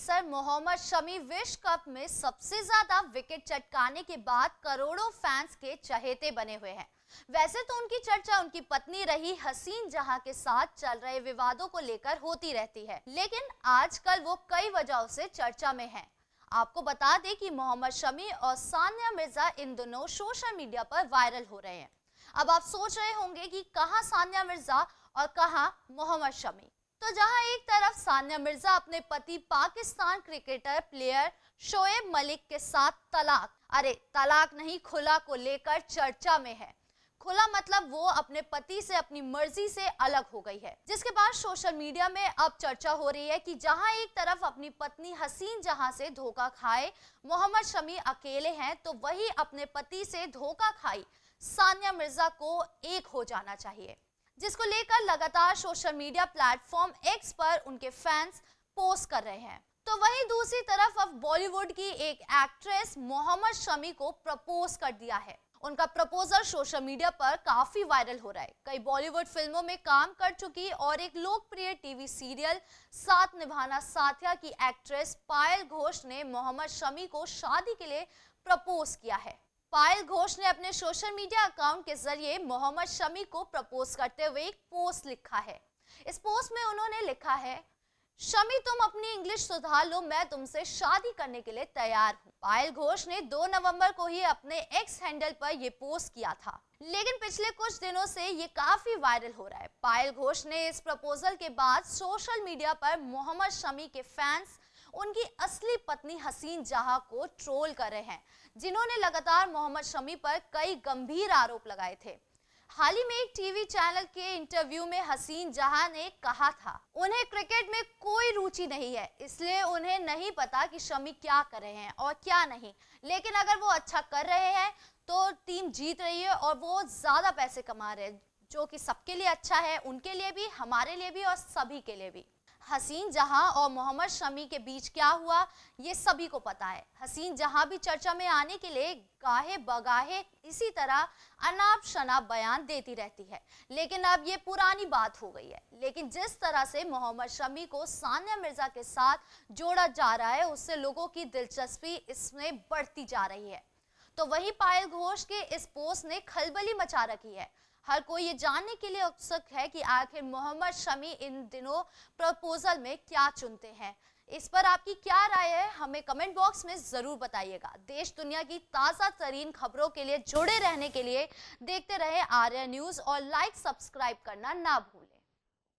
Pacer Mohammad Shami विश्व cup में सबसे ज्यादा विकेट चटकाने के बाद करोड़ों फैंस के चहेते बने हुए हैं वैसे तो उनकी चर्चा उनकी पत्नी रही हसीन जहां के साथ चल रहे विवादों को लेकर होती रहती है लेकिन आजकल वो कई वजहों से चर्चा में हैं। आपको बता दें कि मोहम्मद शमी और सानिया मिर्जा इन दोनों सोशल मीडिया पर वायरल हो रहे हैं अब आप सोच रहे होंगे कि कहा सानिया मिर्जा और कहा मोहम्मद शमी तो जहां एक तरफ सानिया मिर्जा अपने पति पाकिस्तान क्रिकेटर प्लेयर शोएब मलिक के साथ तलाक अरे तलाक नहीं खुला को लेकर चर्चा में है खुला मतलब वो अपने पति से अपनी मर्जी से अलग हो गई है जिसके बाद सोशल मीडिया में अब चर्चा हो रही है कि जहां एक तरफ अपनी पत्नी हसीन जहां से धोखा खाए मोहम्मद शमी अकेले हैं तो वही अपने पति से धोखा खाई सानिया मिर्जा को एक हो जाना चाहिए जिसको लेकर लगातार सोशल मीडिया प्लेटफॉर्म एक्स पर उनके फैंस पोस्ट कर रहे हैं तो वहीं दूसरी तरफ अब बॉलीवुड की एक एक्ट्रेस मोहम्मद शमी को प्रपोज कर दिया है उनका प्रपोजल सोशल मीडिया पर काफी वायरल हो रहा है कई बॉलीवुड फिल्मों में काम कर चुकी और एक लोकप्रिय टीवी सीरियल साथ निभाना साथिया की एक्ट्रेस पायल घोष ने मोहम्मद शमी को शादी के लिए प्रपोज किया है पायल घोष ने अपने सोशल मीडिया अकाउंट के जरिए मोहम्मद शमी को प्रपोज करते हुए एक पोस्ट लिखा है इस पोस्ट में उन्होंने लिखा है शमी तुम अपनी इंग्लिश सुधार लो मैं तुमसे शादी करने के लिए तैयार हूँ पायल घोष ने 2 नवंबर को ही अपने एक्स हैंडल पर यह पोस्ट किया था लेकिन पिछले कुछ दिनों से ये काफी वायरल हो रहा है पायल घोष ने इस प्रपोजल के बाद सोशल मीडिया पर मोहम्मद शमी के फैंस उनकी असली पत्नी हसीन जहा को ट्रोल कर रहे हैं जिन्होंने लगातार मोहम्मद शमी पर कई गंभीर आरोप लगाए थे हाल ही में एक टीवी चैनल के इंटरव्यू में हसीन जहां ने कहा था उन्हें क्रिकेट में कोई रुचि नहीं है इसलिए उन्हें नहीं पता कि शमी क्या कर रहे हैं और क्या नहीं लेकिन अगर वो अच्छा कर रहे हैं तो टीम जीत रही है और वो ज़्यादा पैसे कमा रहे हैं जो कि सबके लिए अच्छा है उनके लिए भी हमारे लिए भी और सभी के लिए भी हसीन जहां और मोहम्मद शमी के बीच क्या हुआ ये सभी को पता है हसीन जहां भी चर्चा में आने के लिए गाहे बगाहे इसी तरह अनाप शनाप बयान देती रहती है लेकिन अब ये पुरानी बात हो गई है लेकिन जिस तरह से मोहम्मद शमी को सानिया मिर्जा के साथ जोड़ा जा रहा है उससे लोगों की दिलचस्पी इसमें बढ़ती जा रही है तो वही पायल घोष के इस पोस्ट ने खलबली मचा रखी है हर कोई ये जानने के लिए उत्सुक है कि आखिर मोहम्मद शमी इन दिनों प्रपोजल में क्या चुनते हैं इस पर आपकी क्या राय है हमें कमेंट बॉक्स में ज़रूर बताइएगा देश दुनिया की ताज़ा तरीन खबरों के लिए जुड़े रहने के लिए देखते रहे आर्या न्यूज़ और लाइक सब्सक्राइब करना ना भूलें